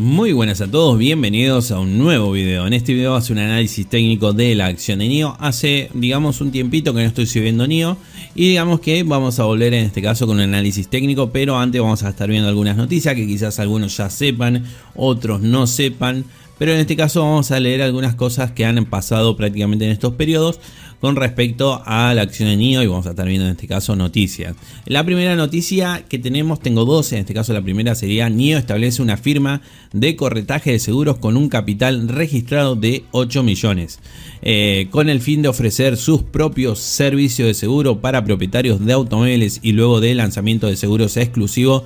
Muy buenas a todos, bienvenidos a un nuevo video. En este video hace un análisis técnico de la acción de NIO. Hace, digamos, un tiempito que no estoy subiendo NIO y digamos que vamos a volver en este caso con un análisis técnico, pero antes vamos a estar viendo algunas noticias que quizás algunos ya sepan, otros no sepan, pero en este caso vamos a leer algunas cosas que han pasado prácticamente en estos periodos con respecto a la acción de NIO y vamos a estar viendo en este caso noticias. La primera noticia que tenemos, tengo dos, en este caso la primera sería NIO establece una firma de corretaje de seguros con un capital registrado de 8 millones, eh, con el fin de ofrecer sus propios servicios de seguro para propietarios de automóviles y luego de lanzamiento de seguros exclusivos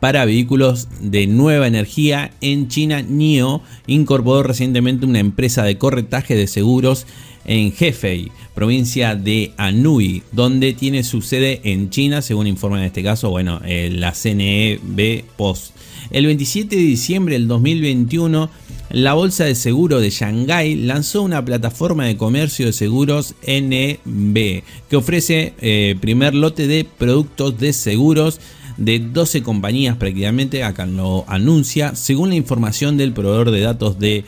para vehículos de nueva energía en China, NIO incorporó recientemente una empresa de corretaje de seguros en Hefei, provincia de Anhui, donde tiene su sede en China, según informa en este caso, bueno, eh, la CNEB Post. El 27 de diciembre del 2021, la Bolsa de Seguro de Shanghái lanzó una plataforma de comercio de seguros NB, que ofrece eh, primer lote de productos de seguros de 12 compañías prácticamente, acá lo anuncia, según la información del proveedor de datos de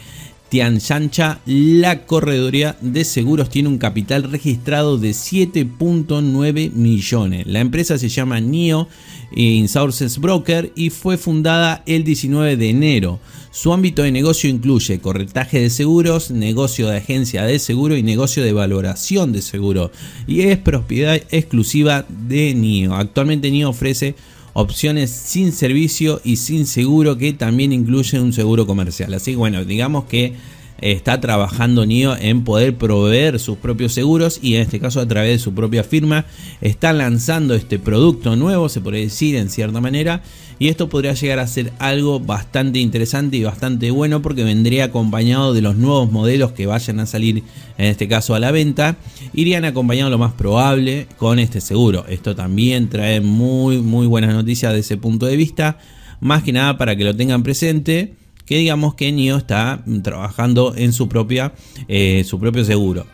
Tianchancha, la corredoría de seguros tiene un capital registrado de 7.9 millones. La empresa se llama NIO Insources Broker y fue fundada el 19 de enero. Su ámbito de negocio incluye corretaje de seguros, negocio de agencia de seguro y negocio de valoración de seguro. Y es propiedad exclusiva de NIO. Actualmente NIO ofrece opciones sin servicio y sin seguro que también incluyen un seguro comercial. Así que bueno, digamos que está trabajando NIO en poder proveer sus propios seguros y en este caso a través de su propia firma está lanzando este producto nuevo, se podría decir en cierta manera, y esto podría llegar a ser algo bastante interesante y bastante bueno porque vendría acompañado de los nuevos modelos que vayan a salir en este caso a la venta, irían acompañado lo más probable con este seguro. Esto también trae muy muy buenas noticias de ese punto de vista, más que nada para que lo tengan presente que digamos que NIO está trabajando en su, propia, eh, su propio seguro.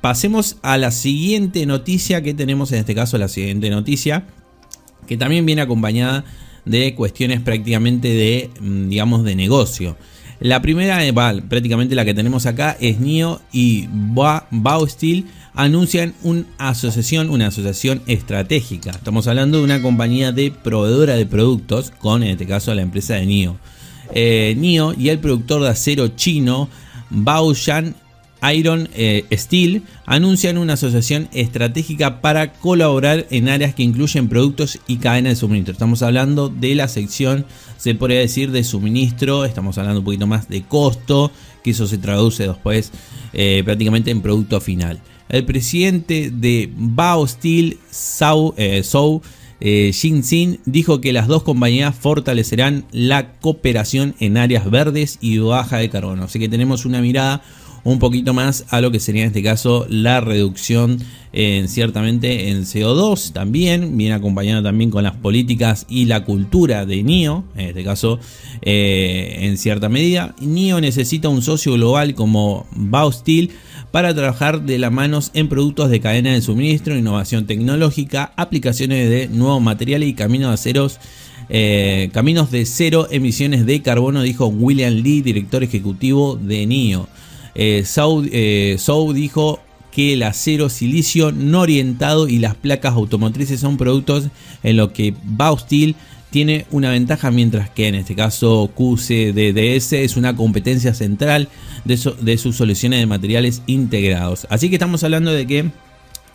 Pasemos a la siguiente noticia que tenemos, en este caso la siguiente noticia, que también viene acompañada de cuestiones prácticamente de, mm, digamos, de negocio. La primera, eh, prácticamente la que tenemos acá, es NIO y Baustil anuncian una asociación, una asociación estratégica. Estamos hablando de una compañía de proveedora de productos con, en este caso, la empresa de NIO. Eh, Nio y el productor de acero chino Baoshan Iron eh, Steel anuncian una asociación estratégica para colaborar en áreas que incluyen productos y cadenas de suministro. Estamos hablando de la sección, se podría decir, de suministro, estamos hablando un poquito más de costo, que eso se traduce después eh, prácticamente en producto final. El presidente de Bao Steel, Sou eh, Jin dijo que las dos compañías fortalecerán la cooperación en áreas verdes y baja de carbono. Así que tenemos una mirada un poquito más a lo que sería en este caso la reducción en ciertamente en CO2 también, viene acompañado también con las políticas y la cultura de NIO, en este caso eh, en cierta medida. NIO necesita un socio global como Baustil para trabajar de la mano en productos de cadena de suministro, innovación tecnológica, aplicaciones de nuevos materiales y caminos de aceros. Eh, caminos de cero emisiones de carbono, dijo William Lee, director ejecutivo de NIO. Eh, eh dijo que el acero silicio no orientado y las placas automotrices son productos en los que Baustil tiene una ventaja, mientras que en este caso QCDDS es una competencia central de, de sus soluciones de materiales integrados. Así que estamos hablando de que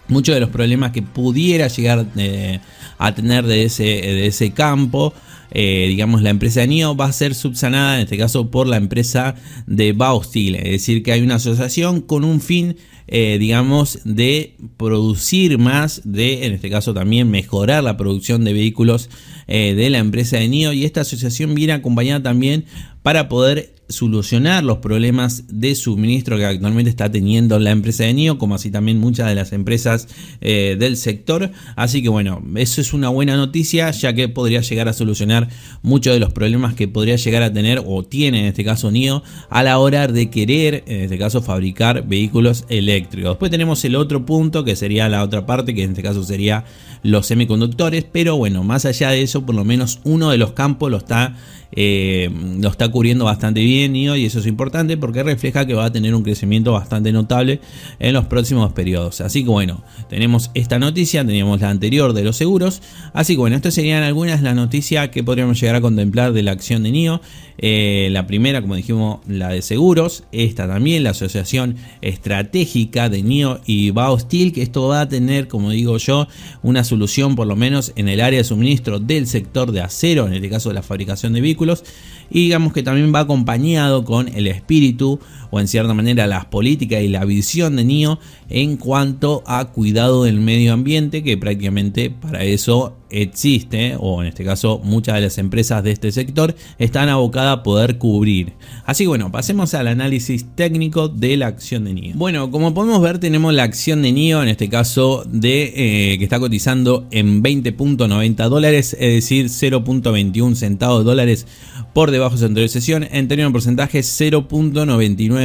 muchos de los problemas que pudiera llegar eh, a tener de ese, de ese campo eh, digamos, la empresa de NIO va a ser subsanada, en este caso, por la empresa de Baustil. Es decir, que hay una asociación con un fin, eh, digamos, de producir más, de, en este caso también, mejorar la producción de vehículos eh, de la empresa de NIO. Y esta asociación viene acompañada también para poder solucionar los problemas de suministro que actualmente está teniendo la empresa de NIO, como así también muchas de las empresas eh, del sector. Así que bueno, eso es una buena noticia, ya que podría llegar a solucionar muchos de los problemas que podría llegar a tener o tiene en este caso NIO a la hora de querer, en este caso, fabricar vehículos eléctricos. Después tenemos el otro punto, que sería la otra parte, que en este caso sería los semiconductores, pero bueno, más allá de eso, por lo menos uno de los campos lo está, eh, lo está cubriendo bastante bien NIO, y eso es importante porque refleja que va a tener un crecimiento bastante notable en los próximos periodos. Así que bueno, tenemos esta noticia, teníamos la anterior de los seguros. Así que bueno, estas serían algunas de las noticias que podríamos llegar a contemplar de la acción de NIO. Eh, la primera, como dijimos, la de seguros. Esta también, la asociación estratégica de NIO y va hostil que esto va a tener, como digo yo, una solución por lo menos en el área de suministro del sector de acero, en este caso de la fabricación de vehículos y digamos que también va acompañado con el espíritu o en cierta manera las políticas y la visión de NIO en cuanto a cuidado del medio ambiente, que prácticamente para eso existe, o en este caso muchas de las empresas de este sector, están abocadas a poder cubrir. Así que bueno, pasemos al análisis técnico de la acción de NIO. Bueno, como podemos ver tenemos la acción de NIO, en este caso de eh, que está cotizando en 20.90 dólares, es decir 0.21 centavos de dólares por debajo de su anterior sesión, en términos de porcentaje 0.99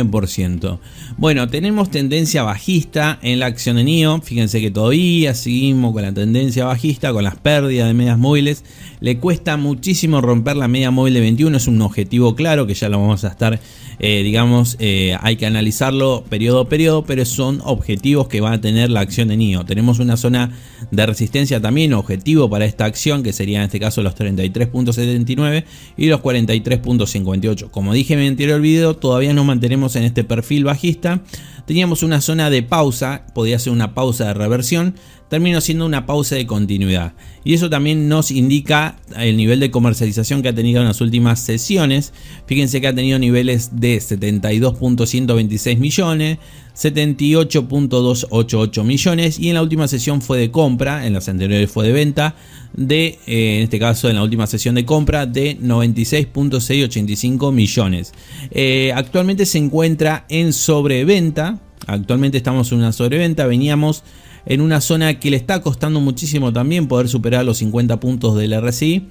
bueno, tenemos tendencia bajista en la acción de NIO. Fíjense que todavía seguimos con la tendencia bajista, con las pérdidas de medias móviles. Le cuesta muchísimo romper la media móvil de 21. Es un objetivo claro que ya lo vamos a estar, eh, digamos, eh, hay que analizarlo periodo a periodo, pero son objetivos que va a tener la acción de NIO. Tenemos una zona de resistencia también, objetivo para esta acción, que sería en este caso los 33.79 y los 43.58. Como dije en el anterior video, todavía no mantenemos en este perfil bajista, teníamos una zona de pausa, podía ser una pausa de reversión, terminó siendo una pausa de continuidad. Y eso también nos indica el nivel de comercialización que ha tenido en las últimas sesiones. Fíjense que ha tenido niveles de 72.126 millones, 78.288 millones y en la última sesión fue de compra, en las anteriores fue de venta, de, eh, en este caso en la última sesión de compra, de 96.685 millones. Eh, actualmente se encuentra en sobreventa, actualmente estamos en una sobreventa, veníamos en una zona que le está costando muchísimo también poder superar los 50 puntos del RSI.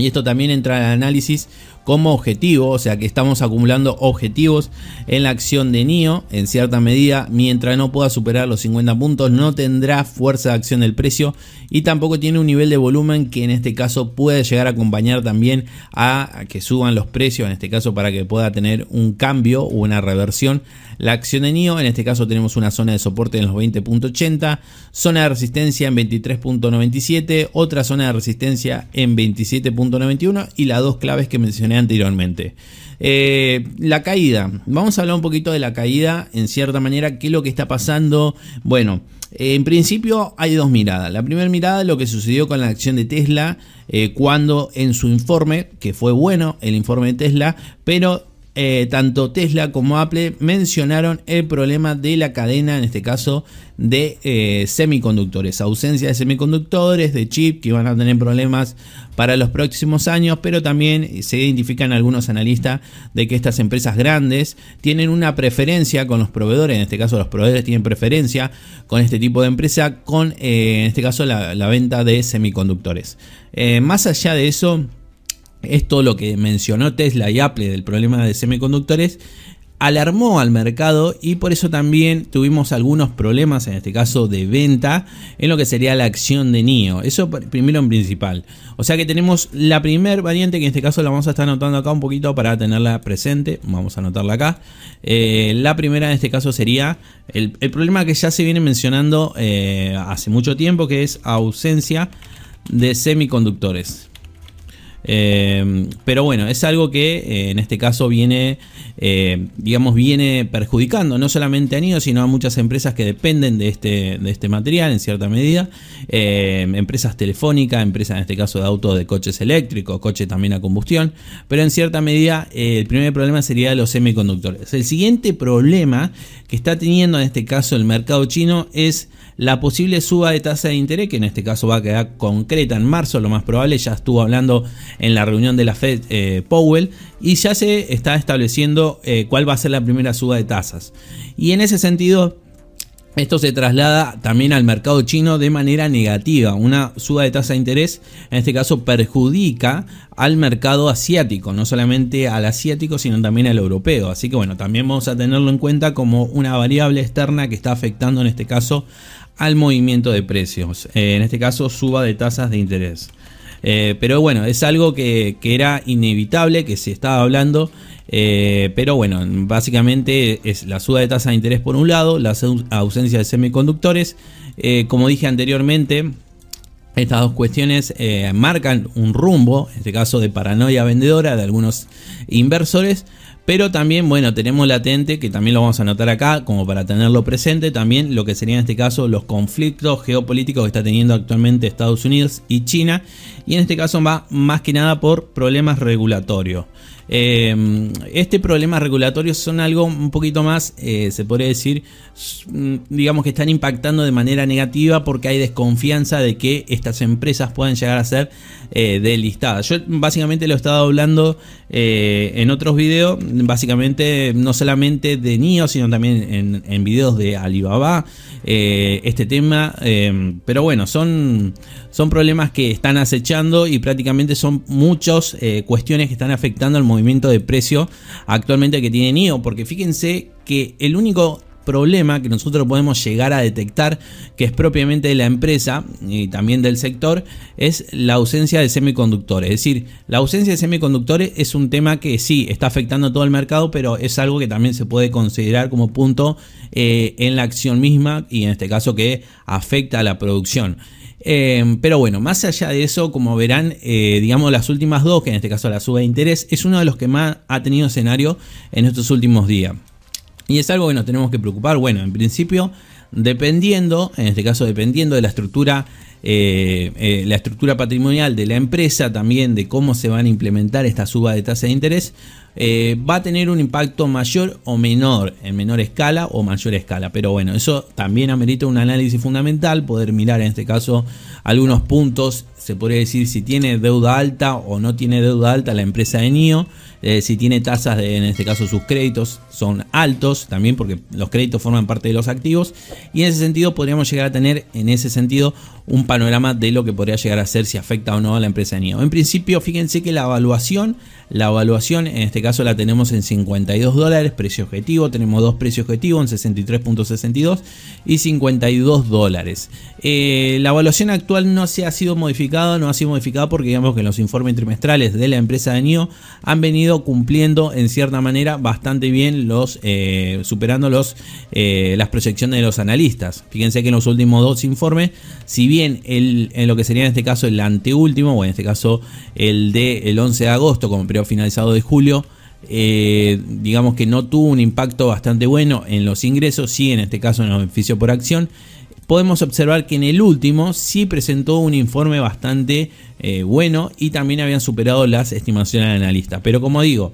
Y esto también entra en análisis como objetivo, o sea que estamos acumulando objetivos en la acción de NIO en cierta medida, mientras no pueda superar los 50 puntos no tendrá fuerza de acción del precio y tampoco tiene un nivel de volumen que en este caso puede llegar a acompañar también a que suban los precios, en este caso para que pueda tener un cambio o una reversión la acción de NIO, en este caso tenemos una zona de soporte en los 20.80, zona de resistencia en 23.97, otra zona de resistencia en 27.91 y las dos claves que mencioné anteriormente. Eh, la caída. Vamos a hablar un poquito de la caída, en cierta manera, qué es lo que está pasando. Bueno, en principio hay dos miradas. La primera mirada, lo que sucedió con la acción de Tesla, eh, cuando en su informe, que fue bueno el informe de Tesla, pero eh, tanto Tesla como Apple mencionaron el problema de la cadena, en este caso de eh, semiconductores, ausencia de semiconductores, de chip que van a tener problemas para los próximos años, pero también se identifican algunos analistas de que estas empresas grandes tienen una preferencia con los proveedores, en este caso los proveedores tienen preferencia con este tipo de empresa, con eh, en este caso la venta de semiconductores. más allá de eso, esto lo que mencionó Tesla y Apple del problema de semiconductores alarmó al mercado y por eso también tuvimos algunos problemas, en este caso de venta, en lo que sería la acción de NIO. Eso primero en principal. O sea que tenemos la primer variante que en este caso la vamos a estar anotando acá un poquito para tenerla presente. Vamos a anotarla acá. Eh, la primera en este caso sería el, problema que ya se viene mencionando eh, hace mucho tiempo, que es ausencia de semiconductores. Em, pero bueno, es algo que eh, en este caso viene, eh, digamos, viene perjudicando no solamente a Nio, sino a muchas empresas que dependen de este, de este material en cierta medida. Em, empresas telefónicas, empresas en este caso de autos de coches eléctricos, coches también a combustión. Pero en cierta medida, eh, el primer problema sería los semiconductores. El siguiente problema que está teniendo en este caso el mercado chino es la posible suba de tasa de interés, que en este caso va a quedar concreta en marzo, lo más probable, ya estuvo hablando en la reunión de la Fed eh, Powell, y ya se está estableciendo eh, cuál va a ser la primera suba de tasas. Y en ese sentido, esto se traslada también al mercado chino de manera negativa. Una suba de tasa de interés, en este caso, perjudica al mercado asiático, no solamente al asiático, sino también al europeo. Así que bueno, también vamos a tenerlo en cuenta como una variable externa que está afectando en este caso al movimiento de precios, eh, en este caso suba de tasas de interés. Eh, pero bueno, es algo que, era inevitable, que se estaba hablando. Eh, pero bueno, básicamente es la suba de tasa de interés por un lado, la ausencia de semiconductores. como dije anteriormente, estas dos cuestiones eh, marcan un rumbo, en este caso de paranoia vendedora de algunos inversores, pero también, bueno, tenemos latente, que también lo vamos a notar acá, como para tenerlo presente, también lo que serían en este caso los conflictos geopolíticos que está teniendo actualmente Estados Unidos y China, y en este caso va más que nada por problemas regulatorios. Em, este problema regulatorio son algo un poquito más, eh, se podría decir, mm, digamos que están impactando de manera negativa porque hay desconfianza de que estas empresas puedan llegar a ser eh, delistadas. Yo básicamente lo he estado hablando eh, en otros videos, básicamente no solamente de NIO, sino también en, en videos de Alibaba, este tema, em, pero bueno, son, son problemas que están acechando y prácticamente son muchas cuestiones que están afectando al movimiento movimiento de precio actualmente que tiene NIO, porque fíjense que el único problema que nosotros podemos llegar a detectar, que es propiamente de la empresa y también del sector, es la ausencia de semiconductores. Es decir, la ausencia de semiconductores es un tema que sí está afectando a todo el mercado, pero es algo que también se puede considerar como punto eh, en la acción misma y en este caso que afecta a la producción. Eh, pero bueno, más allá de eso, como verán, eh, digamos las últimas dos, que en este caso la suba de interés, es uno de los que más ha tenido escenario en estos últimos días. Y es algo que nos tenemos que preocupar. Bueno, en principio dependiendo, en este caso dependiendo de la estructura, eh, eh, la estructura patrimonial de la empresa, también de cómo se van a implementar esta suba de tasa de interés, eh, va a tener un impacto mayor o menor, en menor escala o mayor escala. Pero bueno, eso también amerita un análisis fundamental, poder mirar en este caso algunos puntos se podría decir si tiene deuda alta o no tiene deuda alta la empresa de NIO, eh, si tiene tasas en este caso sus créditos son altos también porque los créditos forman parte de los activos y en ese sentido podríamos llegar a tener en ese sentido un panorama de lo que podría llegar a ser si afecta o no a la empresa de NIO. En principio fíjense que la evaluación, la evaluación en este caso la tenemos en 52 dólares, precio objetivo, tenemos dos precios objetivos en 63.62 y 52 dólares. Eh, la evaluación actual no se ha sido modificada no ha sido modificado porque digamos que los informes trimestrales de la empresa de NIO han venido cumpliendo en cierta manera bastante bien los eh, superando los, eh, las proyecciones de los analistas. Fíjense que en los últimos dos informes, si bien en lo que sería en este caso el anteúltimo, o en este caso el de 11 de agosto como periodo finalizado de julio, eh, digamos que no tuvo un impacto bastante bueno en los ingresos, sí en este caso en los beneficios por acción, podemos observar que en el último sí presentó un informe bastante eh, bueno y también habían superado las estimaciones de analista. Pero como digo,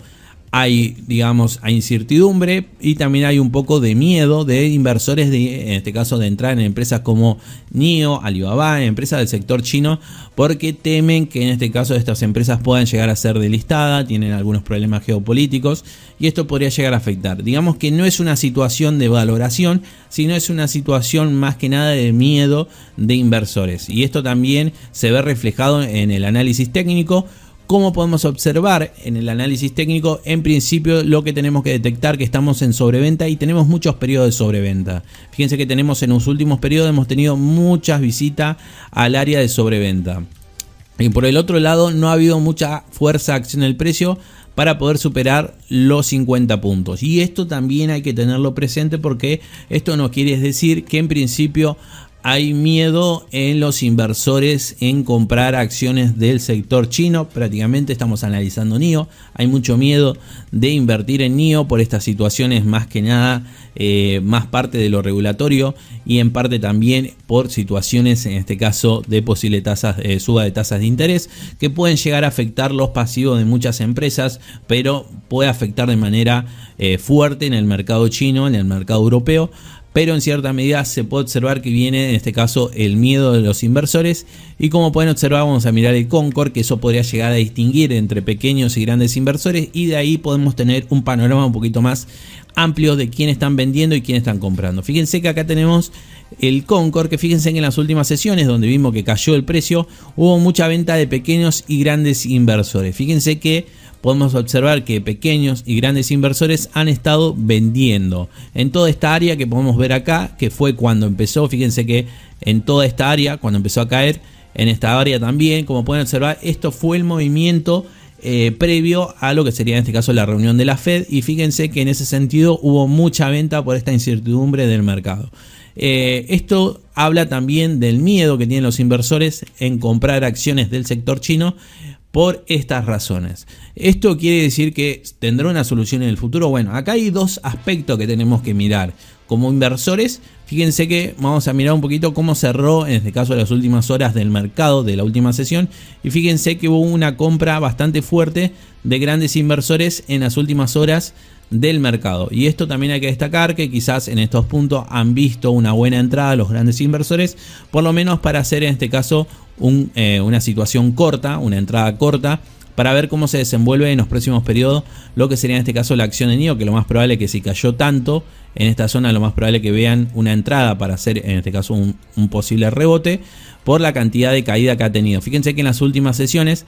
hay, digamos, hay incertidumbre y también hay un poco de miedo de inversores, de, en este caso de entrar en empresas como NIO, Alibaba, empresas del sector chino, porque temen que en este caso estas empresas puedan llegar a ser delistadas, tienen algunos problemas geopolíticos y esto podría llegar a afectar. Digamos que no es una situación de valoración, sino es una situación más que nada de miedo de inversores. Y esto también se ve reflejado en el análisis técnico como podemos observar en el análisis técnico, en principio lo que tenemos que detectar que estamos en sobreventa y tenemos muchos periodos de sobreventa. Fíjense que tenemos en los últimos periodos hemos tenido muchas visitas al área de sobreventa. Y por el otro lado no ha habido mucha fuerza acción el precio para poder superar los 50 puntos. Y esto también hay que tenerlo presente porque esto no quiere decir que en principio hay miedo en los inversores en comprar acciones del sector chino. Prácticamente estamos analizando NIO. Hay mucho miedo de invertir en NIO por estas situaciones, más que nada, eh, más parte de lo regulatorio y en parte también por situaciones, en este caso, de posible eh, suba de tasas de interés que pueden llegar a afectar los pasivos de muchas empresas, pero puede afectar de manera eh, fuerte en el mercado chino, en el mercado europeo pero en cierta medida se puede observar que viene en este caso el miedo de los inversores y como pueden observar vamos a mirar el Concord que eso podría llegar a distinguir entre pequeños y grandes inversores y de ahí podemos tener un panorama un poquito más amplio de quién están vendiendo y quién están comprando. Fíjense que acá tenemos el Concord, que fíjense que en las últimas sesiones, donde vimos que cayó el precio, hubo mucha venta de pequeños y grandes inversores. Fíjense que podemos observar que pequeños y grandes inversores han estado vendiendo en toda esta área que podemos ver acá, que fue cuando empezó, fíjense que en toda esta área, cuando empezó a caer, en esta área también, como pueden observar, esto fue el movimiento eh, previo a lo que sería en este caso la reunión de la Fed y fíjense que en ese sentido hubo mucha venta por esta incertidumbre del mercado. Eh, esto habla también del miedo que tienen los inversores en comprar acciones del sector chino por estas razones. ¿Esto quiere decir que tendrá una solución en el futuro? Bueno, acá hay dos aspectos que tenemos que mirar como inversores, fíjense que vamos a mirar un poquito cómo cerró, en este caso, las últimas horas del mercado de la última sesión. Y fíjense que hubo una compra bastante fuerte de grandes inversores en las últimas horas del mercado. Y esto también hay que destacar que quizás en estos puntos han visto una buena entrada los grandes inversores, por lo menos para hacer en este caso eh, una situación corta, una entrada corta para ver cómo se desenvuelve en los próximos periodos lo que sería en este caso la acción de NIO, que lo más probable es que si cayó tanto en esta zona, lo más probable es que vean una entrada para hacer en este caso un, un posible rebote por la cantidad de caída que ha tenido. Fíjense que en las últimas sesiones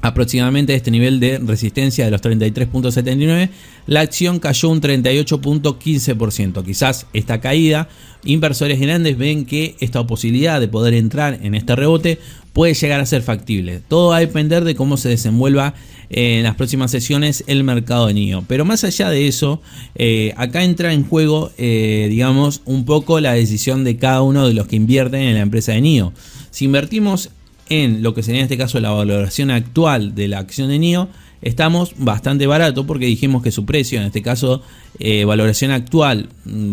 aproximadamente este nivel de resistencia de los 33.79, la acción cayó un 38.15%. Quizás esta caída, inversores grandes ven que esta posibilidad de poder entrar en este rebote puede llegar a ser factible. Todo va a depender de cómo se desenvuelva eh, en las próximas sesiones el mercado de NIO. Pero más allá de eso, eh, acá entra en juego, eh, digamos, un poco la decisión de cada uno de los que invierten en la empresa de NIO. Si invertimos en lo que sería en este caso la valoración actual de la acción de NIO, estamos bastante barato porque dijimos que su precio, en este caso eh, valoración actual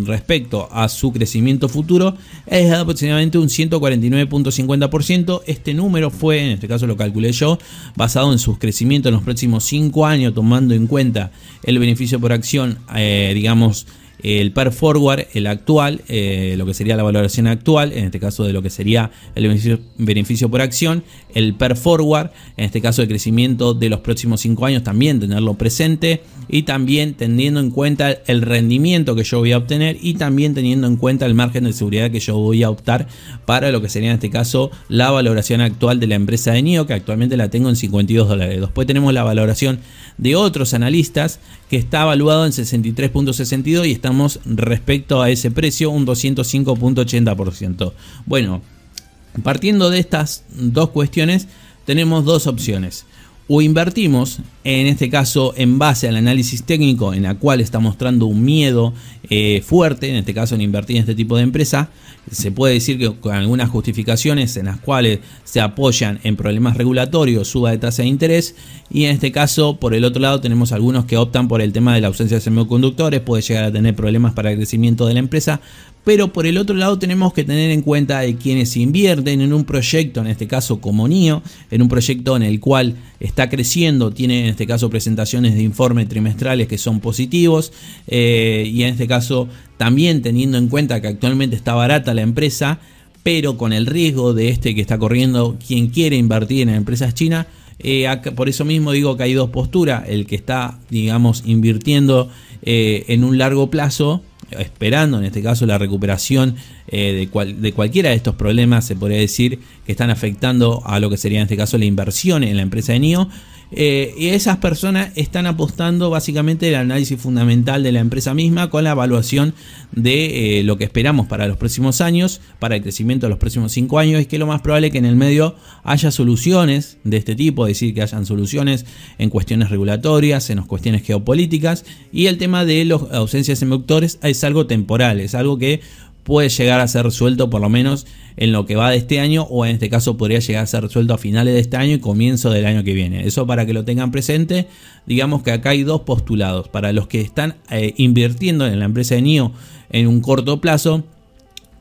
respecto a su crecimiento futuro, es aproximadamente un 149.50%. Este número fue, en este caso lo calculé yo, basado en sus crecimientos en los próximos 5 años, tomando en cuenta el beneficio por acción, eh, digamos, el per forward, el actual, eh, lo que sería la valoración actual, en este caso de lo que sería el beneficio, por acción, el per forward, en este caso el crecimiento de los próximos 5 años, también tenerlo presente y también teniendo en cuenta el rendimiento que yo voy a obtener y también teniendo en cuenta el margen de seguridad que yo voy a optar para lo que sería en este caso la valoración actual de la empresa de NIO, que actualmente la tengo en 52 dólares. Después tenemos la valoración de otros analistas que está evaluado en 63.62 y están respecto a ese precio, un 205.80%. Bueno, partiendo de estas dos cuestiones, tenemos dos opciones o invertimos, en este caso en base al análisis técnico en la cual está mostrando un miedo eh, fuerte, en este caso en invertir en este tipo de empresa, se puede decir que con algunas justificaciones en las cuales se apoyan en problemas regulatorios, suba de tasa de interés, y en este caso por el otro lado tenemos algunos que optan por el tema de la ausencia de semiconductores, puede llegar a tener problemas para el crecimiento de la empresa, pero por el otro lado tenemos que tener en cuenta de quienes invierten en un proyecto, en este caso como NIO, en un proyecto en el cual está creciendo, tiene en este caso presentaciones de informes trimestrales que son positivos eh, y en este caso también teniendo en cuenta que actualmente está barata la empresa, pero con el riesgo de este que está corriendo quien quiere invertir en empresas chinas, eh, por eso mismo digo que hay dos posturas, el que está, digamos, invirtiendo eh, en un largo plazo, esperando en este caso la recuperación eh, de, de, cualquiera de estos problemas, se podría decir, que están afectando a lo que sería en este caso la inversión en la empresa de NIO. Eh, y esas personas están apostando básicamente el análisis fundamental de la empresa misma con la evaluación de eh, lo que esperamos para los próximos años, para el crecimiento de los próximos cinco años, y que lo más probable que en el medio haya soluciones de este tipo, es decir, que hayan soluciones en cuestiones regulatorias, en las cuestiones geopolíticas, y el tema de las ausencias en vectores es algo temporal, es algo que puede llegar a ser resuelto por lo menos en lo que va de este año o en este caso podría llegar a ser resuelto a finales de este año y comienzo del año que viene. Eso para que lo tengan presente, digamos que acá hay dos postulados. Para los que están eh, invirtiendo en la empresa de NIO en un corto plazo,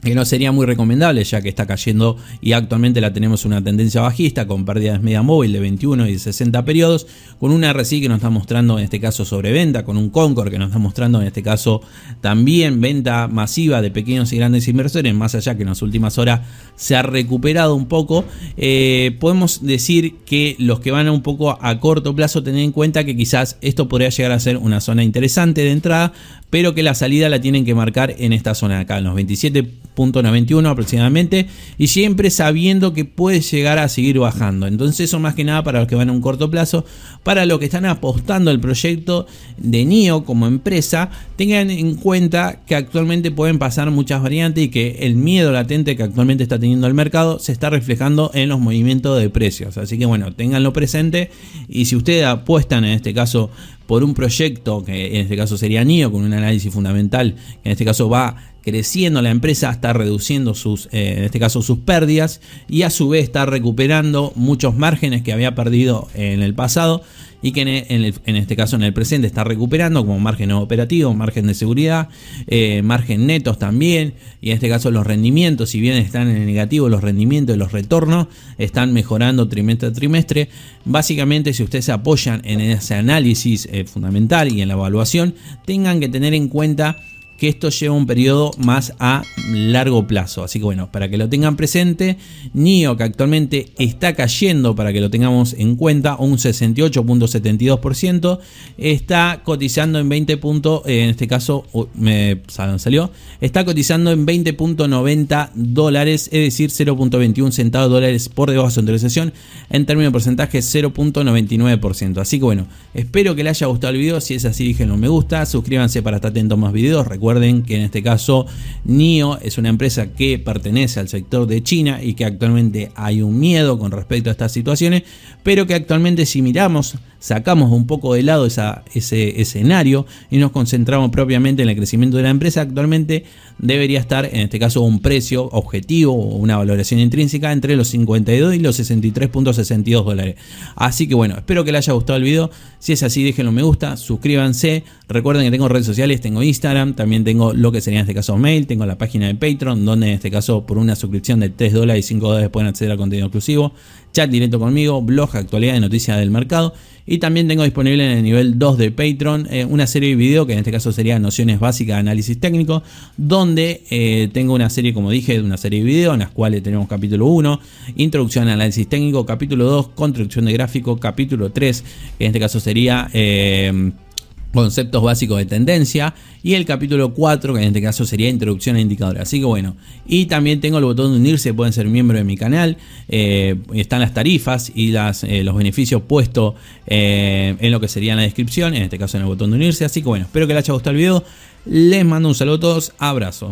que no sería muy recomendable ya que está cayendo y actualmente la tenemos una tendencia bajista con pérdidas media móvil de 21 y 60 periodos, con un RSI que nos está mostrando en este caso sobreventa, con un Concord que nos está mostrando en este caso también venta masiva de pequeños y grandes inversores, más allá que en las últimas horas se ha recuperado un poco, eh, podemos decir que los que van un poco a corto plazo tener en cuenta que quizás esto podría llegar a ser una zona interesante de entrada, pero que la salida la tienen que marcar en esta zona de acá, en los 27 .91 aproximadamente, y siempre sabiendo que puede llegar a seguir bajando. Entonces eso más que nada para los que van a un corto plazo, para los que están apostando el proyecto de NIO como empresa, tengan en cuenta que actualmente pueden pasar muchas variantes y que el miedo latente que actualmente está teniendo el mercado se está reflejando en los movimientos de precios. Así que bueno, tenganlo presente y si ustedes apuestan en este caso por un proyecto, que en este caso sería NIO, con un análisis fundamental, que en este caso va creciendo la empresa, está reduciendo sus, eh, en este caso sus pérdidas y a su vez está recuperando muchos márgenes que había perdido en el pasado y que en, este caso en el presente está recuperando como margen operativo, margen de seguridad, eh, margen netos también y en este caso los rendimientos, si bien están en el negativo los rendimientos y los retornos están mejorando trimestre a trimestre. Básicamente si ustedes se apoyan en ese análisis eh, fundamental y en la evaluación, tengan que tener en cuenta que esto lleva un periodo más a largo plazo. Así que bueno, para que lo tengan presente, NIO que actualmente está cayendo, para que lo tengamos en cuenta, un 68.72%, está cotizando en 20 puntos, eh, en este caso me salió, está cotizando en 20.90 dólares, es decir, 0.21 centavos dólares por debajo de su autorización, en términos de porcentaje 0.99%. Así que bueno, espero que les haya gustado el video, si es así, déjenlo un me gusta, suscríbanse para estar atentos a más videos, recuerden Recuerden que en este caso NIO es una empresa que pertenece al sector de China y que actualmente hay un miedo con respecto a estas situaciones, pero que actualmente si miramos sacamos un poco de lado ese escenario y nos concentramos propiamente en el crecimiento de la empresa, actualmente debería estar, en este caso, un precio objetivo o una valoración intrínseca entre los 52 y los 63.62 dólares. Así que bueno, espero que les haya gustado el video. Si es así, déjenlo me gusta, suscríbanse. Recuerden que tengo redes sociales, tengo Instagram, también tengo lo que sería en este caso mail, tengo la página de Patreon, donde en este caso por una suscripción de 3 dólares y 5 dólares pueden acceder al contenido exclusivo, chat directo conmigo, blog, actualidad de noticias del mercado y también tengo disponible en el nivel 2 de Patreon eh, una serie de video, que en este caso sería Nociones Básicas de Análisis Técnico, donde eh, tengo una serie, como dije, de una serie de video en las cuales tenemos capítulo 1, Introducción al Análisis Técnico, capítulo 2, Construcción de Gráfico, capítulo 3, que en este caso sería... Eh, conceptos básicos de tendencia y el capítulo 4 que en este caso sería introducción a indicadores así que bueno y también tengo el botón de unirse pueden ser miembro de mi canal eh, están las tarifas y las, eh, los beneficios puestos eh, en lo que sería en la descripción en este caso en el botón de unirse así que bueno espero que les haya gustado el video les mando un saludo a todos abrazo